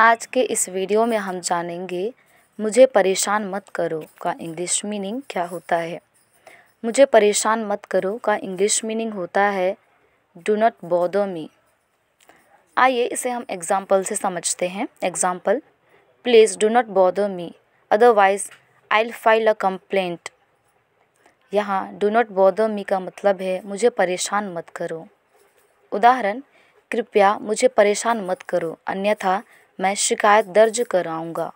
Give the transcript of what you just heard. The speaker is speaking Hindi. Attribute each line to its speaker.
Speaker 1: आज के इस वीडियो में हम जानेंगे मुझे परेशान मत करो का इंग्लिश मीनिंग क्या होता है मुझे परेशान मत करो का इंग्लिश मीनिंग होता है डू नॉट बोदो मी आइए इसे हम एग्ज़ाम्पल से समझते हैं example please do not bother me otherwise I file a complaint यहाँ डू नॉट बोदो मी का मतलब है मुझे परेशान मत करो उदाहरण कृपया मुझे परेशान मत करो अन्यथा मैं शिकायत दर्ज कराऊँगा